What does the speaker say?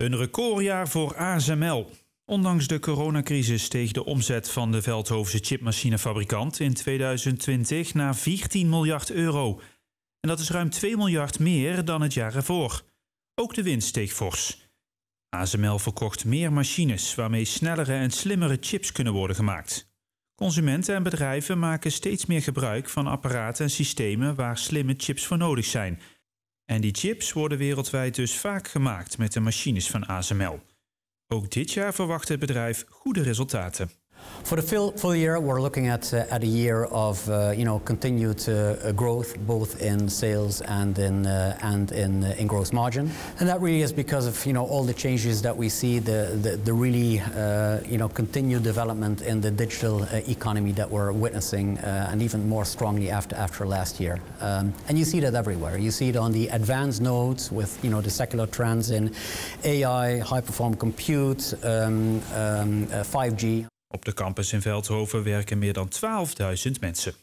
Een recordjaar voor ASML. Ondanks de coronacrisis steeg de omzet van de Veldhovense chipmachinefabrikant in 2020 naar 14 miljard euro. En dat is ruim 2 miljard meer dan het jaar ervoor. Ook de winst steeg fors. ASML verkocht meer machines waarmee snellere en slimmere chips kunnen worden gemaakt. Consumenten en bedrijven maken steeds meer gebruik van apparaten en systemen waar slimme chips voor nodig zijn. En die chips worden wereldwijd dus vaak gemaakt met de machines van ASML. Ook dit jaar verwacht het bedrijf goede resultaten. For the, full year, we're looking at, uh, at a year of uh, you know, continued uh, growth, both in sales and in, uh, and in, uh, in gross margin. And that really is because of you know, all the changes that we see, the, the, the really uh, you know, continued development in the digital economy that we're witnessing, and even more strongly after, after last year. Um, and you see that everywhere. You see it on the advanced nodes with you know, the secular trends in AI, high-performance compute, um, um, 5G. Op de campus in Veldhoven werken meer dan 12.000 mensen.